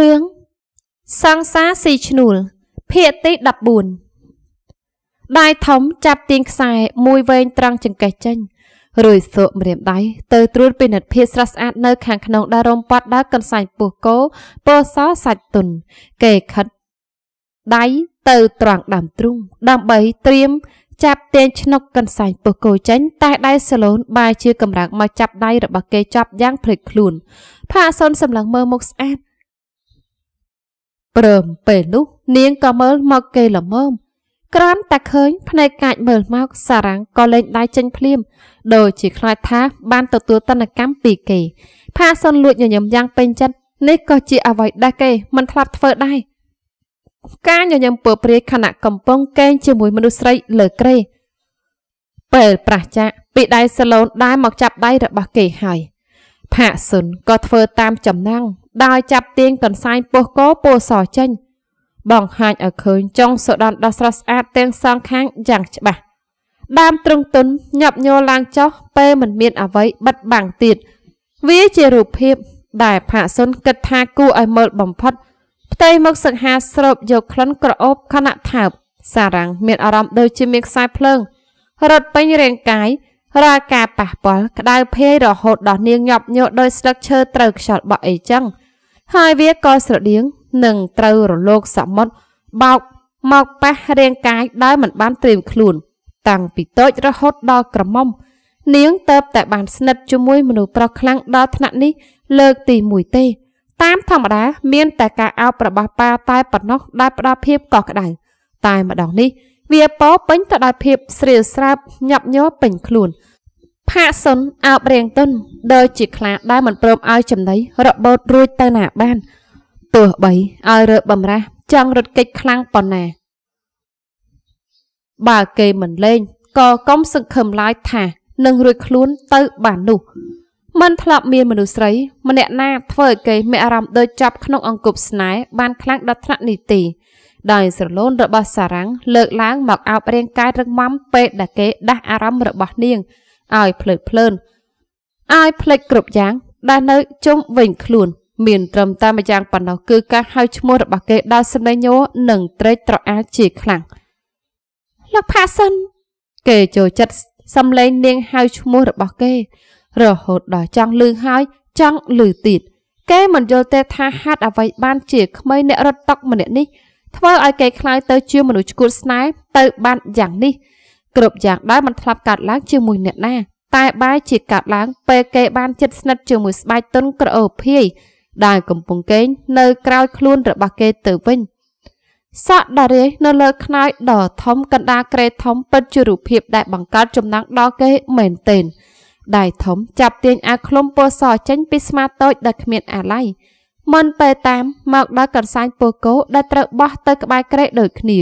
រឿងសង្សារស៊ីឈ្នួលភាគទី14ដៃធំចាប់ទាញខ្សែមួយវែងត្រង់ចង្កេះចេញរួយសោកម្រាមដៃទៅត្រួតពិនិត្យភាពស្រស់ស្អាតនៅខាងក្នុងដែលរំពាត់ដើកន្សែងពោះគោពោសសាច់ទុនគេខិតដៃទៅ ត្រង់ដើមទ្រូងដើម្បីត្រៀមចាប់ទាញឆ្នុកកន្សែងពុះគោចេញ តែដៃសាឡូនបែរជាកម្រាកមកចាប់ដៃរបស់គេចាប់យ៉ាងភ្លេចខ្លួនផាសុនសម្លឹងមើលមុខស្អាតព្រមពេលនោះនាងក៏មើលមកគេល្មមក្រាន់តែឃើញភ្នែកកាចមើលមកសារាំងក៏លែងដៃចេញភ្លាម ដូចជាខ្លាចថាបានទទួលតនកម្មពីគេផាសុនលួចញញឹមយ៉ាងពេញចិត្តនេះក៏ជាអ្វីដែរគេមិនធ្លាប់ធ្វើដែរការញញឹមពើព្រាយខណៈកំពុងកេងជាមួយមនុស្សស្រីលើក្រេពេលប្រះចាកពីដៃសាឡូនដែរមកចាប់ដៃរបស់គេហើយផាសុនក៏ធ្វើតាមចំណងដោយចាប់ទាញកន្សែងពោះគោពោះសចេញបង្ហាញឲ្យឃើញចុងសូដនដ៏ស្រស់ស្អាតទាំងសងខាងយ៉ាងច្បាស់ដើមទ្រង់ទុនញាប់ញ័រឡើងចុះពេលមិនមានអ្វីបិទបាំងទៀតវាជារូបភាពដែលផាកសុនគិតថាគួរឲ្យមើលបំផុតផ្ទៃមុខសង្ហាស្រូបយកក្លិនក្រអូបខណៈថើបសារ៉ាំងមានអារម្មណ៍ដូចជាមានខ្សែភ្លើង រត់ពេញរាងកាយរាល់ការប៉ះពាល់ក្តៅភាយរហូតដល់នាងញាប់ញ័រដោយស្លឹកឈើត្រូវខ្យល់បក់អីចឹង។ហើយវាក៏ស្រដៀងនឹងត្រូវរលកសមុទ្របោកមកប៉ះរាងកាយដោយមិនបានត្រៀមខ្លួន តាំងពីតូចរហូតដល់ក្រមុំនាងតើបតែបានស្និទ្ធជាមួយមនុស្សប្រុសខ្លាំងដល់ថ្នាក់នេះលើកទី1ទេ តាមធម្មតាមានតែការអោបរបស់ប៉ាតែប៉ុណ្ណោះដែលផ្ដល់ភាពកក់ក្ដៅតែម្ដងនេះវាពោពេញទៅដោយភាពស្រីស្រាប់ញាប់ញ័រពេញខ្លួនផាកសុនអោបរៀងទុនដូចជាខ្លា ដែលមិនព្រមឲ្យចំណៃរបូតរួចទៅណាបានទោះបីឲ្យរើបំរាស់ចង់រត់គេចខ្លាំងប៉ុណ្ណាបើគេមិនលេងក៏កុំសង្ឃឹមឡើយថានឹងរួចខ្លួន ទៅ បាននោះ មិនធ្លាប់ មានមនុស្សស្រីម្នាក់ណាធ្វើឲ្យគេមានអារម្មណ៍ដូចចាប់ក្នុងអង្គប់ស្នេហ៍បានខ្លាំងដល់ថ្នាក់នេះទេដោយស្រលូនរបស់សារ៉ាំងលើកឡើង មកអោបរាងកាយរឹងមាំពេលដែលគេដាស់អារម្មណ៍របស់នាងឲ្យភ្លើតភ្លើនឲ្យភ្លេចគ្រប់យ៉ាងដែលនៅ ជុំវិញ ខ្លួនមានត្រឹមតែម្យ៉ាងប៉ុណ្ណោះគឺការហៅឈ្មោះរបស់គេដោយសម្ដីញោនិងត្រេកត្រអាលជាខ្លាំងលោកផាសិនគេចូលចិត្តសំឡេងនាងហៅឈ្មោះរបស់គេ រហូតដល់ចង់លឺហើយ ចង់លឺទៀតគេមិនយល់ទេ ថាហេតុអ្វីបានជាក្មេងអ្នករត់តុកម្នាក់នេះធ្វើឲ្យគេคล้ายទៅជាមនុស្សឈួតស្នេហ៍ទៅបានយ៉ាងនេះគ្រប់យ៉ាងដែលមិនធ្លាប់កើតឡើងជាមួយអ្នកណាតែបែរជាកើតឡើង ពេលគេបានចិត្តស្និទ្ធជាមួយស្បែកទុនក្រអូភីដែលកំពុងគេងនៅក្រោយខ្លួនរបស់គេទៅវិញសក់ដារេនៅលើខ្នើយដ៏ធំកណ្ដាលក្រេធំពិតជារូបភាព ដែលបង្កើតចំណងដល់គេមែនទែនដៃធំចាប់ទាញអាខ្លុំពណ៌សចេញ ពីស្មាតូច ដែលគ្មានអាឡ័យមិនពេលតាមមកដល់កន្សែងពូកោដែលត្រូវបោះទៅក្បែរក្រេដូចគ្នា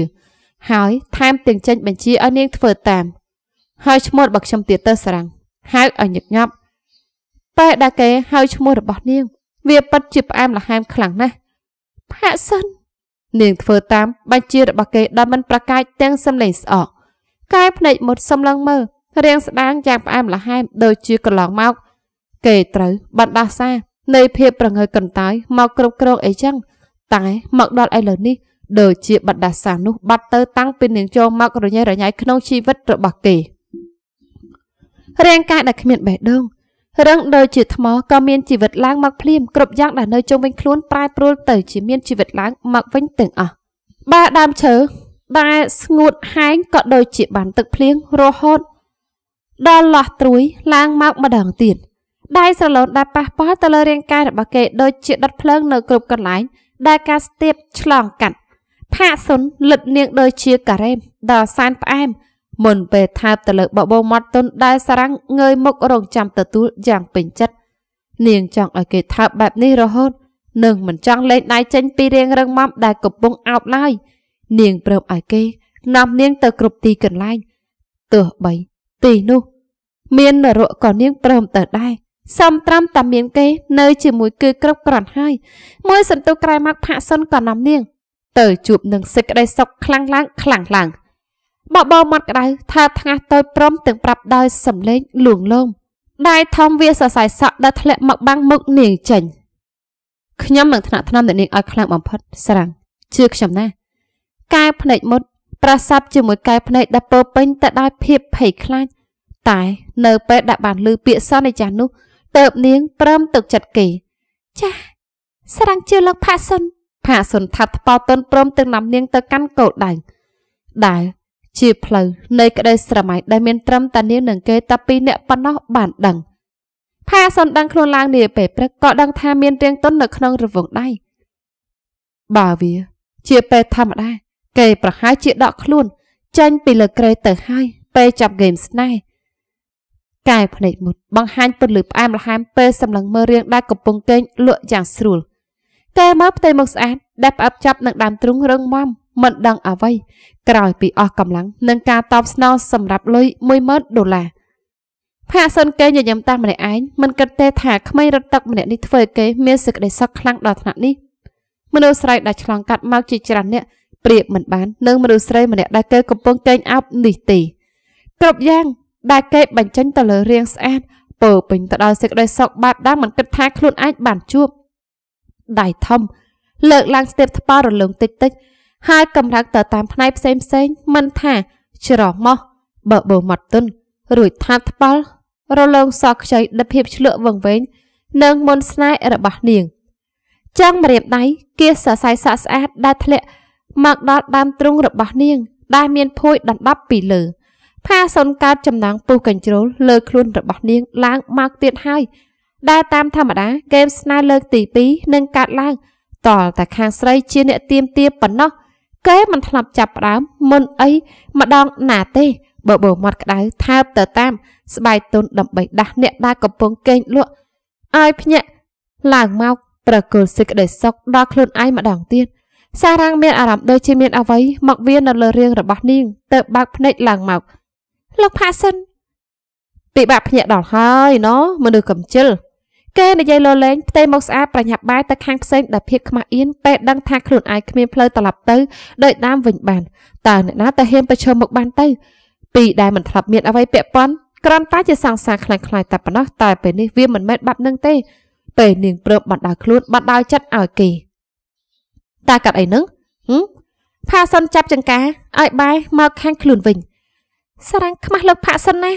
ហើយថែមទាំងចេញបញ្ជាឲ្យនាងធ្វើតាម ហើយឈ្មោះរបស់ខ្ញុំទៀតទៅសារាំងហៅឲ្យញឹកញាប់ពេលដែលគេហៅឈ្មោះរបស់នាង វាពិតជាផ្អែមល្ហែមខ្លាំងណាស់ផាក់សិននាងធ្វើតាមបញ្ជារបស់គេដែលមិនប្រកាយទាំងសំឡេងស្អកកែភ្នែកមុតសំឡឹងមើលរាងស្ដាងយ៉ាងផ្អែមល្ហែមដូចជាកន្លងមកគេត្រូវបណ្ដាសានៃភាពប្រងើកកន្តើយមកគ្រប់គ្រងអីចឹងតែមកដល់ឥឡូវនេះដូចជាបដាសានោះបាត់ទៅតាំងពីនាងចូលមករញ៉េរញ៉ៃក្នុងជីវិតរបស់គេរាងកាយដែលគ្មានបេះដូងរឹងដូចជាថ្មក៏មានជីវិតឡើងមកភ្លាមគ្រប់យ៉ាងដែលនៅជុំវិញខ្លួនប្រែប្រួលទៅជាមានជីវិតឡើងមកវិញទាំងអស់បើដើមឈើដែលស្ងួតហែងក៏ដូចជាបានទឹកភ្លៀងរហូតដល់លាស់ត្រួយឡើងមកម្ដងទៀតដៃស្រឡូនដែលប៉ះពាល់ទៅលើរាងកាយរបស់គេដូចជាដុតភ្លើងនៅគ្រប់កន្លែងដែលការស្ទាបឆ្លងកាត់ផាកសុនលិតនាងដូចជាការ៉េមដល់សានផ្អែមមុនពេលថើបទៅលើបបោមាត់ទុនដែលសារ៉ាំងងើយមុខរងចាំទទួលយ៉ាងពេញចិត្តនាងចង់ឲ្យគេថើបបែបនេះរហូតនឹងមិនចង់លេងដៃចេញពីរៀងរឹងមាំដែលកំពុងអោបឡើយនាងព្រមឲ្យគេ នាំនាងទៅគ្រប់ទីកន្លែងទោះបីទីនោះ មាននរកក៏នាងព្រមទៅដែរសំត្រាំតាមានគេនៅជាមួយគឺគ្រប់គ្រាន់ហើយមួយ សន្ទុះក្រែមកផាក់សុនក៏នាំនាងទៅជួបនឹងសេចក្តីសុខខ្លាំងឡើងខ្លាំងឡើងបបោមាត់ក្តៅថាថ្ងាសតូចព្រមទាំងប្រាប់ដោយសំឡេងលួងលោមដៃថំវាសរសៃសក់ដែលធ្លាក់មកបាំងមុខនាងចេញខ្ញុំនឹងថ្នាក់ថ្នមអ្នកនាងឲ្យខ្លាំងបំផុតស្រាំងជឿខ្ញុំណាកែភ្នែកមុត ប្រសាប់ជាមួយកែភ្នែកដែលពោពេញទៅដោយភាពភ័យខ្លាចតែ នៅពេលដែលបានឮពាក្យសន្យានោះទៅបនាង ព្រមទឹកចិត្តគេចាស់ស្រាំងជឿលោកផាសុនផាកសុនថាថ្ពោតុនព្រមទាំងនាំនាងទៅកាន់កោដដៃដែលជាផ្លូវនៃក្តីស្រមៃដែលមានត្រឹមតានាងនឹងគេតែពីរនាក់ប៉ុណ្ណោះបានដឹងផាសុនដឹងខ្លួនឡើងនាពេលព្រឹកក៏ដឹងថាមានរៀងទុននៅក្នុងរវងដៃបើវាជាពេលធម្មតាគេប្រហែលជាដកខ្លួនចេញពីលើក្រេទៅហើយពេលចាប់ហ្គេមស្នេហ៍កែភ្នែកមុតបង្ហាញពន្លឺផ្អែមល្ហែមពេលសម្លឹងមើលរៀងដែលកំពុងកេងលក់យ៉ាងស្រួល។តែមើលផ្ទៃមុខស្អាតដែលផ្អាប់ចាប់នឹងដើមទ្រូងរឹងមាំមិនដឹងអ្វីក្រោយពីអស់កម្លាំងនឹងការតបស្នងសម្រាប់លុយ10000ដុល្លារផាកសិនគេញញឹមតាមម្នាក់ឯងមិនគិតទេថាក្មេងរត់ទឹកម្នាក់នេះធ្វើឲ្យគេមានសេចក្តីសុខខ្លាំងដល់ថ្នាក់នេះមនុស្សស្រីដែលឆ្លងកាត់មកជាច្រើនអ្នកប្រៀបមិនបាននឹងមនុស្សស្រីម្នាក់ដែលគេកំពុងកេងអោបនេះទេគ្រប់យ៉ាង ដែលគេបញ្ចេញទៅលើរាងស្អាតពើពេញទៅដោយសេចក្តីសុខបែបដែលមិនគិតថាខ្លួនអាចបានជួប។ដៃធំលើកឡើងស្ទាបថ្ប៉រលឹងតិចតិច ហើយកំរាក់ទៅតាមផ្នែកផ្សេងផ្សេងមិន ថាច្រមុះបើបើមកទុនរួចថាថ្ប៉លរលងសក់ខ្ចីដិភាពឆ្លក់វងវែងនិងមន្តស្នេហ៍របស់នាងចង់ម្រាមដៃគៀសសរសៃសាក់ស្អាតដែលធ្លាក់មកដល់ដើមទ្រូងរបស់នាងដែលមានភួយដណ្ដប់ពីលើ ផាសុនកើតចំណងពុះកញ្ជ្រោលលើខ្លួនរបស់នាងឡើងមកទៀតហើយដែលតាមធម្មតាហ្គេមស្នេហ៍លើកទី2នឹងកាត់ឡើង តលតែខាងស្រីជាអ្នកទៀមទាប៉ុណ្ណោះគេមិនធ្លាប់ចាប់ផ្ដើមមុនអីម្ដងណាទេបបោមាត់ក្ដៅថើបទៅតាម ស្បែកទុនដើម្បីដាស់អ្នកដែលកំពុងកេងលក់ឲ្យភ្ញាក់ឡើងមកប្រកុលសេចក្ដីសុខដល់ខ្លួនឯងម្ដងទៀតសារាំងមានអារម្មណ៍ដូចជាមានអ្វី មកវានៅលើរាងរបស់នាងទៅបើកភ្នែកឡើងមកលោកផាសិនពិបាកភ្ញាក់ដល់ហើយណោមនុស្សកំជិលគេនិយាយលលេងផ្ទៃមកស្អាតប្រញាប់បែរទៅខាងផ្សេងដោយភាពខ្មាស់អៀនពេលដឹងថាខ្លួនឯងគ្មានផ្លូវត្រឡប់ទៅដោយដើមវិញបានតើអ្នកណាទៅហ៊ានប្រឈមមុខបានទៅពីដែលមិនធ្លាប់មានអ្វីពាក់ព័ន្ធគ្រាន់តែជាសង្សារខ្លាំងខ្លាយតែប៉ុណ្ណោះតែពេលនេះវាមិនមែនបាត់នឹងទេពេលនាងព្រមបណ្ដាខ្លួនបណ្ដោយចិត្តឲ្យគេតើកាត់អីនឹងហឹមផាសិនចាប់ចង្ការឲ្យបែរមកខាងខ្លួនវិញសារ៉ាំងខ្មាស់លោកផាសិនណា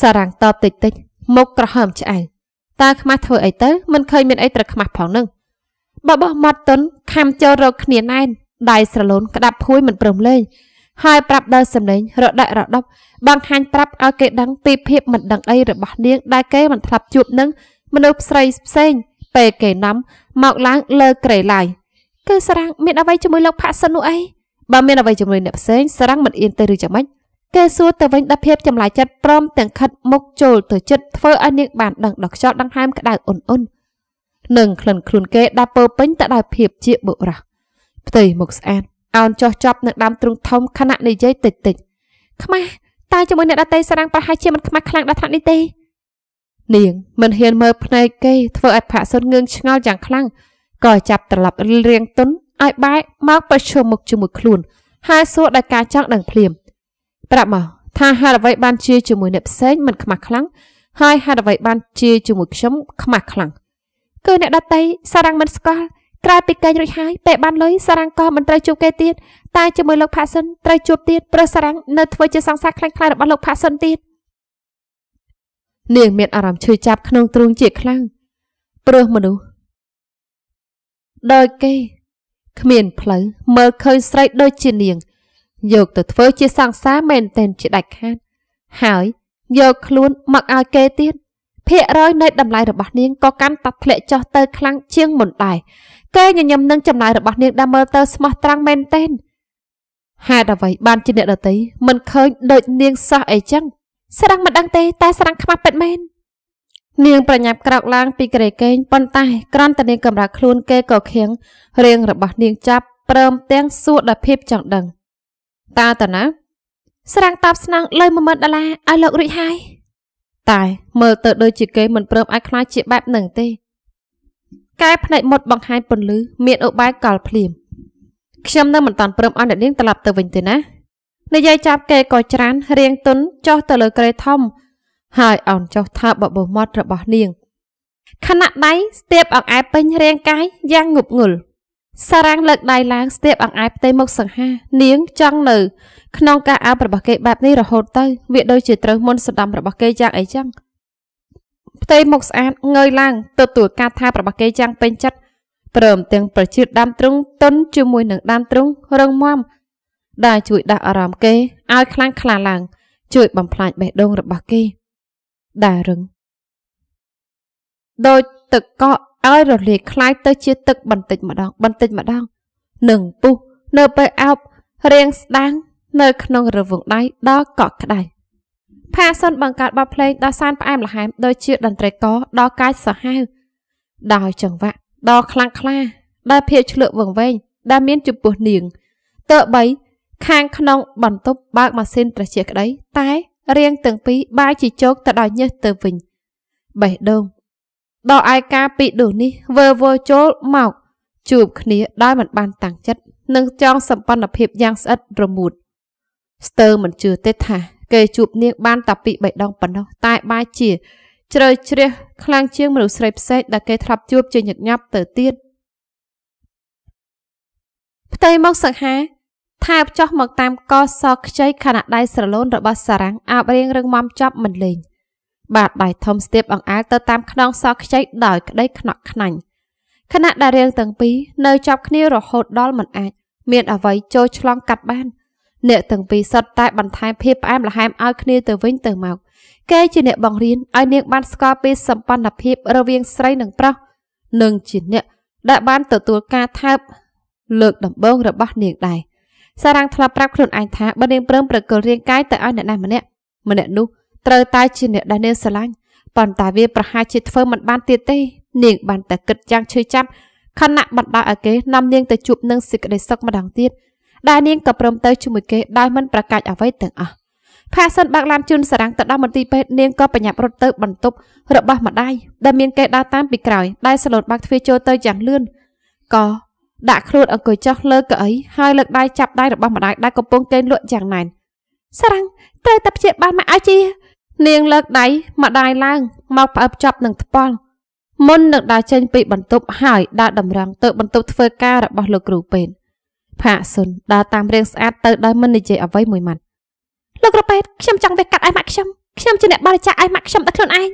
សារ៉ាំងតបតិចតិចមុខក្រហមឆ្អៅតាខ្មាស់ធ្វើអីទៅមិនឃើញមានអីត្រូវខ្មាស់ផងនឹងបបោះមាត់ទុនខំចូលរកគ្នាណែនដៃស្រលូនក្តាប់ភួយមិនព្រមលេងហើយប្រាប់ដល់សម្លេងរដាក់រដប់បង្ហាញប្រាប់ឲ្យគេដឹងពីភាពមិនដឹងអីរបស់នាងដែលគេមិនធ្លាប់ជួបនឹងមនុស្សស្រីផ្សេង ពេលគេនាំមកឡើងលើក្រេឡាយគឺសរាំងមានអ្វីជាមួយលោកផាក់សិននោះអីបើមានអ្វីជាមួយអ្នកផ្សេងសរាំងមិនអៀនទេឬយ៉ាងម៉េចគេសួរទៅវិញដល់ភាពចម្លែកចិត្តព្រមទាំងខិតមុខចូលទៅចិត្តធ្វើឲ្យនាងបានដឹងដល់ខ្យល់ដង្ហើមក្តៅអ៊ុនអ៊ុននិងក្លិនខ្លួនគេដែលពោពេញទៅដោយភាពជាបុរសផ្ទៃមុខស្អាតអោនចោះចប់នឹងដើមទ្រូងធំខណៈនិយាយតិចតិចខ្មាស់តែជាមួយអ្នកដតីសារាំងប្រហែលជាមិនខ្មាស់ខ្លាំងដល់ថ្នាក់នេះទេនាងមិនហ៊ានមើលភ្នែកគេធ្វើឲ្យផាក់សុនងឿងឆ្ងល់យ៉ាងខ្លាំងក៏ចាប់ត្រឡប់រៀងទុនឲ្យបែកមកប្រឈមមុខជាមួយខ្លួនហើយសួរដោយការចង់ដឹងភ្លាម។ប្រាប់មកថាហេតុអ្វីបានជាជាមួយអ្នកផ្សេងមិនខ្មាស់ខ្លាំងហើយហេតុអ្វីបានជាជាមួយខ្ញុំខ្មាស់ខ្លាំងគឺអ្នកដតីសារ៉ាំងមិនស្គាល់ក្រៅពីកេងរួចហើយពេលបានលុយសារ៉ាំងក៏មិនត្រូវជួបគេទៀតតែជាមួយលោកផាសិនត្រូវជួបទៀតព្រោះសារ៉ាំងនៅធ្វើជាសង្សារខ្លាំងខ្លាយរបស់លោកផាសិនទៀតនាងមានអារម្មណ៍ឈឺចាប់ក្នុងទ្រូងជាខ្លាំងព្រោះមនុស្សដោយគេ គ្មានផ្លូវមើលឃើញស្រីដូចជានាងយកទៅធ្វើជាសង្សារមែនតែនជាដាច់ខាតហើយយកខ្លួនមកឲ្យគេទៀតភាគរយនៃតម្លៃរបស់នាងក៏កាន់តែធ្លាក់ចុះទៅខ្លាំងជាងមុនដែរគេញញឹមនឹងចំណាយរបស់នាងដែលមើលទៅស្មោះត្រង់មែនទែនហេតុអ្វីបានជាអ្នកដតីមិនឃើញ ដូច នាងសោះអីចឹងស្រាំងមិនដឹងទេ តែស្រាំងខ្មាស់ពិតមែននាងប្រញាប់ក្រោកឡើងពីក្រេកេងប៉ុន្តែក្រំតនាងកំរើខ្លួនគេក៏ខៀងរៀងរបស់នាងចាប់ព្រមទាំងសួរដល់ភាពចង់ដឹងតាតាណាស្រាំងតាប់ស្នងលើ10000ដុល្លារឲ្យលោករួចហើយតែមើលទៅដូចជាគេមិនព្រមអាចខ្លាចជាបែបនឹងទេកែផ្នែកមុតបង្ហាញពន្លឺមានឧបាយកលភ្លាម ខ្ញុំនៅមិនតាន់ព្រមអនុនាងត្រឡប់ទៅវិញទេណានិយាយចាប់គេក៏ច្រានរៀងទុនចុះទៅលើក្រេធំ ហើយអោនចុះថើបបបោមាត់របស់នាងខណៈដៃស្ទាបអង្អែពេញរាងកាយយ៉ាងងប់ងល់សារាំងលើកដៃឡើងស្ទាបអង្អែផ្ទៃមុខសង្ហា នាងចង់នៅក្នុងការអាប់របស់គេបែបនេះរហូតទៅ វាដូចជាត្រូវមុនសម្ដំរបស់គេយ៉ាងអីចឹងផ្ទៃមុខស្អាតងើយឡើងទទួលការថារបស់គេយ៉ាងពេញចិត្តព្រមទាំងប្រជាដើមទ្រុងតុនជាមួយនឹងដើមទ្រុងរឹងមាំដែលជួយដាស់អារម្មណ៍គេឲ្យខ្លាំងខ្លាឡើងជួយបំផ្លាញបេះដូងរបស់គេដែលរឹងដូចទឹកកកឲ្យរលាយคล้ายទៅជាទឹកបន្តិចម្ដងបន្តិចម្ដងនឹងពុះនៅពេលអោបរៀងស្ដាំងនៅក្នុងរវងដៃដល់កក់ក្ដៅផាសុនបង្កើតបទភ្លេងដ៏សានផ្អែមល្ហែមដូចជាតន្ត្រីករដ៏កាចសាហាវដោយចង្វាក់ដ៏ខ្លាំងក្លាដែលភាពឆ្លក់វង្វេងដែលមានចំពោះនាងតើបីខាងក្នុងបន្ទប់បើកម៉ាស៊ីនត្រជាក្តីតែរៀងទាំងពីរបាយជាជោគទៅដល់ញើសទៅវិញបេះដូងដល់ឯការពីរដូចនេះវើវើចូលមកជួបគ្នាដោយមិនបានតាំងចិត្តនិងចងសម្ព័ន្ធភាពយ៉ាងស្អិតរមួតស្ទើរមិនជឿទេថាគេជួបនាងបានតាពី3ដងប៉ុណ្ណោះតែបាយជា ជ្រៅជ្រះខ្លាំងជាងមនុស្សស្រីផ្សេងដែលគេធ្លាប់ជួបជាញឹកញាប់ទៅទៀតផ្ទៃមកសង្ហាថែបចោះមកតាមកសខ្ចីខណៈដៃស្រលូនរបស់សារាំងអាបរៀងរឹងមំចាប់មិនលេងបាតដៃធំស្ទាបអង្អែលទៅតាមខ្នងសក់ខ្ចីដោយក្តីខ្នក់ខ្នាញ់ខណៈដែលរៀងទាំងពីរនៅចាប់គ្នារហូតដល់មិនអាចមានអ្វីចូលឆ្លងកាត់បានអ្នកទាំងពីរសុទ្ធតែបន្ថែមភាពផ្អែមល្ហែមឲ្យគ្នាទៅវិញទៅមកគេជាអ្នកបង្រៀនឲ្យនាងបានស្គាល់ពីសម្ព័ន្ធភាពរវាងស្រីនិងប្រុសនិងជាអ្នកដែលបានទទួលការថើបលើក ដំបូងរបស់នាងដែរសារាំងធ្លាប់ប្រាប់ខ្លួនឯងថាបើនាងព្រមប្រគល់រាងកាយទៅឲ្យអ្នកណាម្នាក់ម្នាក់នោះត្រូវតែជាអ្នកដែលនាងស្រឡាញ់ប៉ុន្តែវាប្រហែលជាធ្វើមិនបានទៀតទេ នាងបានតែគិតយ៉ាងឈឺចាប់ខណៈបណ្ដោយឲ្យគេនាំនាងទៅជួបនឹងសេចក្តីសុខម្ដងទៀតដែលនាងក៏ព្រមទៅជាមួយគេដោយមិនប្រកាសអ្វីទាំងអស់ផាសិនបាក់ឡានជូនសារ៉ាំងទៅដល់មន្ទីរពេទ្យនាងក៏បញ្ញាប់រត់ទៅបន្ទប់របស់ម្ដាយដែលមានគេដើរតាមពីក្រោយដែលសឡូតបាក់ទ្វារចូលទៅយ៉ាងលឿនក៏ដាក់ខ្លួនអង្គុយចុះលើកៅអីហើយលើកដៃចាប់ដៃរបស់ម្ដាយដែលកំពុងគេងលក់យ៉ាងណែនសារ៉ាំងត្រូវតែព្យាបាលមកឲ្យជានាងលើកដៃម្ដាយឡើងមកផ្អើបចប់នឹងថ្ពាល់មុននឹងដើរចេញពីបន្ទប់ហើយដើរតម្រង់ទៅបន្ទប់ធ្វើការរបស់លោកគ្រូពេទ្យផាកសុនដើរតាមរឿងស្អាតទៅដោយមិននិយាយអ្វីមួយម៉ាត់លោកគ្រូពេទ្យខ្ញុំចង់វាកាត់ឯម៉ាក់ខ្ញុំខ្ញុំជាអ្នកបរិច្ចាគឯម៉ាក់ខ្ញុំដល់ខ្លួនឯង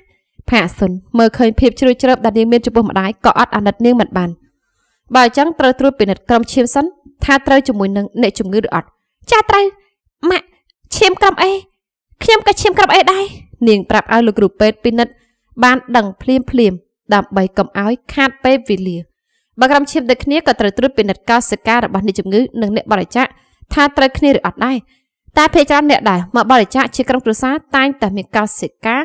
ផាកសុនមើលឃើញភាពជ្រួយជ្រើបដែលនាងមានចំពោះម្ដាយក៏អត់អាណិតនាងមិនបាន បើអញ្ចឹងត្រូវត្រួតពិនិត្យក្រុមឈាមសិនថាត្រូវជាមួយនឹងអ្នកជំងឺឬអត់ចាត្រូវម៉ាក់ឈាមក្រុមអេខ្ញុំក៏ឈាមក្របអេសដែរនាងប្រាប់ឲ្យលោកគ្រូពេទ្យពិនិត្យបាន ដឹងភ្លាមភ្លាមដើម្បីកុំឲ្យខាតពេលវេលាបើក្រុមឈាមដូចគ្នាក៏ត្រូវត្រួតពិនិត្យកោសិការបស់អ្នកជំងឺនិងអ្នកបរិច្ចាគថាត្រូវគ្នាឬអត់ដែរតែភាគច្រើនអ្នកដែលមកបរិច្ចាគជាក្រុមគ្រួសារតែងតែមានកោសិកា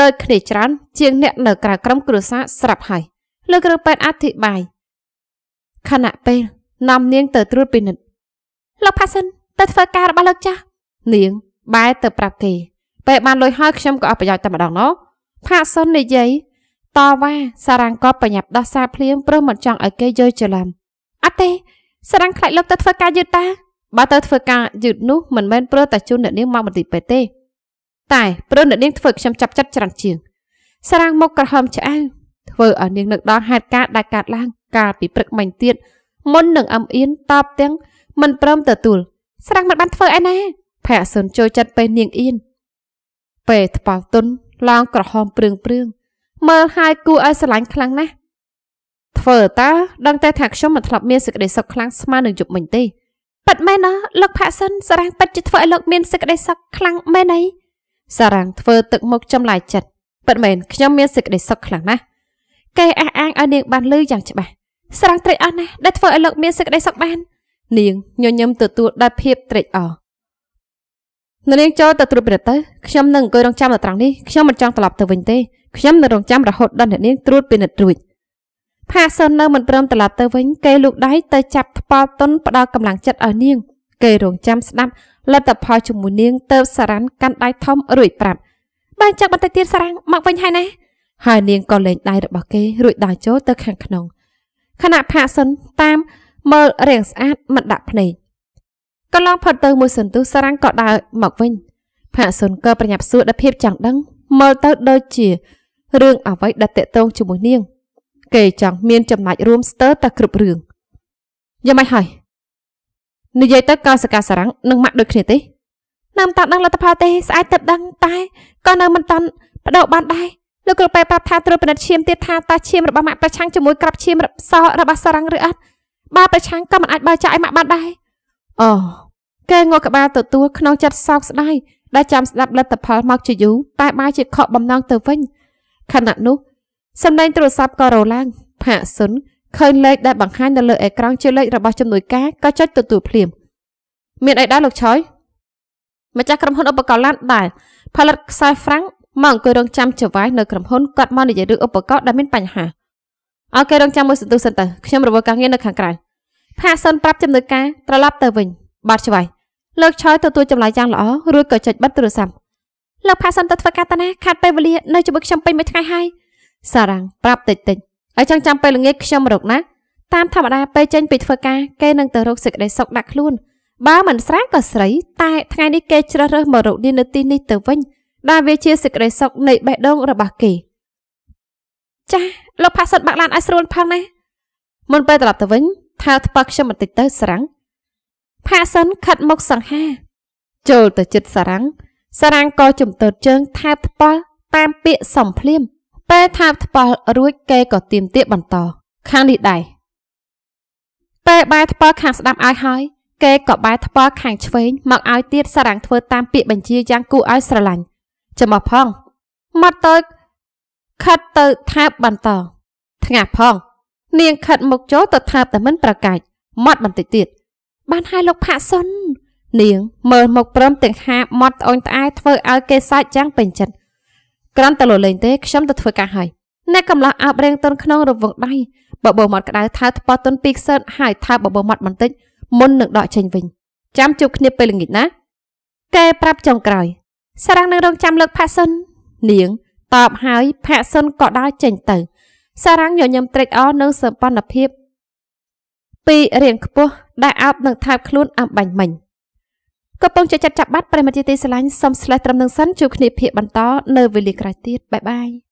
ដោយគ្នាច្រើនជាងអ្នកនៅក្រៅក្រុមគ្រួសារស្រាប់ហើយលោកគ្រូពេទ្យអធិប្បាយខណៈពេលនាំនាងទៅត្រួតពិនិត្យលោកផាសិនទៅធ្វើការរបស់លោកចាស់នាងបែរទៅប្រាប់គេពេលបានលុយហើយខ្ញុំក៏អស់ប្រយោជន៍តែម្ដងណោះផាកសុននិយាយតវ៉ាសារ៉ាងក៏ប្រញាប់ដោះសារភ្លាមព្រោះមិនចង់ឲ្យគេយល់ច្រឡំអត់ទេសារ៉ាងខ្លាចលោកទៅធ្វើការយឺតតាបើទៅធ្វើការយឺតនោះមិនមែនព្រោះតែជូនអ្នកនាងមកមន្ទីរពេទ្យទេ តែព្រោះអ្នកនាងធ្វើខ្ញុំចាប់ចិត្តច្រើនជាងសារ៉ាងមុខក្រហមឆ្អៅធ្វើឲ្យនាងនឹកដល់ហេតុការណ៍ដែលកើតឡើងកាលពីព្រឹកមិញទៀតមុននឹងអំអៀនតបទាំងមិនព្រមទទួលស្រាំងមិនបានធ្វើឯណាភ័ក្រសិនចូលចិត្តពេលនាងអៀនពេលថ្បោទុនឡើងក្រហមព្រឿងព្រឿងមើលហើយគួរឲ្យស្រឡាញ់ខ្លាំងណាស់ធ្វើតើដឹងតែថាខ្ញុំមិនធ្លាប់មានសេចក្តីសុខខ្លាំងស្មើនឹងយប់មិញទេប៉ិតមែនណាលោកផាក់សិនសារ៉ាំងប៉ិតជាធ្វើឲ្យលោកមានសេចក្តីសុខខ្លាំងមែនអីសារ៉ាំងធ្វើទឹកមុខចំឡាយចិត្តប៉ិតមែនខ្ញុំមានសេចក្តីសុខខ្លាំងណាស់គេអះអាងឲ្យនាងបានលឺយ៉ាងច្បាស់សារ៉ាំងត្រេកអរណាស់ដែលធ្វើឲ្យលោកមានសេចក្តីសុខបាននាងញញឹមទទួលដោយភាពត្រេកអរនាងចូលទៅត្រួតពិនិត្យទៅខ្ញុំនឹងអង្គុយរងចាំនៅត្រង់នេះខ្ញុំមិនចង់ត្រឡប់ទៅវិញទេ ខ្ញុំនៅរងចាំរហូតដល់អ្នកនាងត្រួតពិនិត្យរួចផាសិននៅមិនព្រមត្រឡប់ទៅវិញគេលូកដៃទៅចាប់ថ្ពាល់តុនផ្ដល់កម្លាំងចិត្តឲ្យនាងគេរងចាំស្ដាប់លទ្ធផលជាមួយនាងទៅសារ៉ាន់កាន់ដៃធំរួចប្រាប់បានចាក់បន្តិចទៀតសារ៉ាំងមកវិញហើយណាហើយនាងក៏លែងដៃរបស់គេរួចដើរចូលទៅខាងក្នុងខណៈផាសិនតាមមើលរាងស្អាតមិនដាក់ភ្នែកកន្លងផុតទៅមួយសន្ទុះសារាំងក៏ដើរមកវិញផាកសុនក៏ប្រញាប់សួរដល់ភាពចង់ដឹងមើលទៅដូចជារឿងអ្វីដែលតកតងជាមួយនាង គេចង់មានចំណែករួមស្ទើរតែគ្រប់រឿងយ៉ាងម៉េចហើយនិយាយទៅកោសកាសារាំងនឹងម៉ាក់ដូចគ្នាទេនៅមិនតាន់ដឹងលទ្ធផលទេស្អែកទៅដឹងតែក៏នៅមិនតាន់បដោបានដែរលោកគ្រូប៉ែប្រាប់ថាត្រួតពិនិត្យឈាមទៀតថាតើឈាមរបស់ម៉ាក់ប្រឆាំងជាមួយក្របឈាមសរបស់សារាំងឬអត់បើប្រឆាំងក៏មិនអាចបើចាក់ឲ្យម៉ាក់បានដែរអូកែងក់ក្បាលទទួលក្នុងចិត្តសោកស្ដាយដែលចាំស្ដាប់លទ្ធផលមកជាយូរតែបែរជាខកបំណងទៅវិញខណៈនោះសម្លេងទូរស័ព្ទក៏រឡើងផាកសុនឃើញលេខដែលបង្ហាញនៅលើអេក្រង់ជាលេខរបស់ជំនួយការក៏ចុចទទួលភ្លាមមានអីដែរលោកឆយម្ចាស់ក្រុមហ៊ុនឧបករណ៍ឡានដែរផលិតខ្សែហ្វ្រាំងមកអង្គុយរងចាំចវាយនៅក្រុមហ៊ុនគាត់មកនិយាយរឿងឧបករណ៍ដែលមានបញ្ហាអូខេរងចាំមួយសន្ទុះសិនទៅខ្ញុំរវល់ការងារនៅខាងក្រៅ505ចំណុចការត្រឡប់ទៅវិញបាត់ឆ្វៃលើកឆោយទទួលចម្លើយយ៉ាងល្អរួចក៏ចុចបិទទូរស័ព្ទលោកផាសិនទៅធ្វើការតាណាខាត់ពេលវេលានៅជាមួយខ្ញុំពេញមួយថ្ងៃហើយសារ៉ាំងប្រាប់តិចតិចហើយចង់ចាំពេលល្ងាចខ្ញុំរកណាតាមធម្មតាពេលចេញពីធ្វើការគេនឹងទៅរកសេចក្តីសុខដាក់ខ្លួនបើមិនស្រាក៏ស្រី តែថ្ងៃនេះគេជ្រើសរើសមករកនាងនៅទីនេះទៅវិញដែលវាជាសេចក្តីសុខនៃបេះដូងរបស់គេចាស់លោកផាសិនបាក់ឡានឲ្យស្រួលផងណាមុនពេលត្រឡប់ទៅវិញថាថ្ប៉ះខ្ញុំបន្តិចទៅសារាំងផាសិនខិតមកសង្ហា ចូលទៅជិតសារាំងសារាំងក៏ជំទើតជើងថែបថ្ប៉ះតាមពាកសំភ្លាម ពេលថែបថ្ប៉ះរួចគេក៏ទៀមទាបន្ត ខាងនេះដែរពេលបែរថ្ប៉ះខាងស្ដាំឲ្យហើយគេក៏បែរថ្ប៉ះខាងឆ្វេងមកឲ្យទៀតសារាំងធ្វើតាមពាក្យបញ្ជាយ៉ាងគួរឲ្យស្រឡាញ់ចំមកផងមកទៅខិតទៅថែបបន្តថ្ងាស់ផងនាងខិតមុខចូលទៅថាបតែមិនប្រកាច់ម៉ត់បន្តិចទៀតបានហើយលោកផាក់សុននាងមើលមកព្រមទាំងហាម៉ត់ត្អូនត្អែធ្វើឲ្យគេសាច់យ៉ាងពេញចិត្តក្រាន់តែលលេងទេខ្ញុំទៅធ្វើការហើយអ្នកកំឡោះអាប់រៀងតុនក្នុងរវងដៃបបោមាត់ក្តៅថើថ្ពោះតុនពីខ្សឹតហើយថើបបោមាត់បន្តិចមុននឹងដកចេញវិញចាំជួបគ្នាពេលល្ងាចណាកែប្រាប់ចុងក្រោយសារ៉ាំងនឹងរងចាំលើកផាក់សុននាងតបហើយផាក់សុនក៏ដើរចេញទៅសារ៉ាំងញញឹមត្រេកអរនឹងសោភ័ណភាពពីរៀងខ្ពស់ដែលអោបនឹងថើបខ្លួនអំបាញ់មិញកំពុងចាត់ចាប់បាត់ប្រិមត្តជាទីស្រឡាញ់សូមស្លេះត្រឹមនឹងសិនជួបគ្នាភាកបន្តនៅវេលាក្រោយទៀតបាយបាយ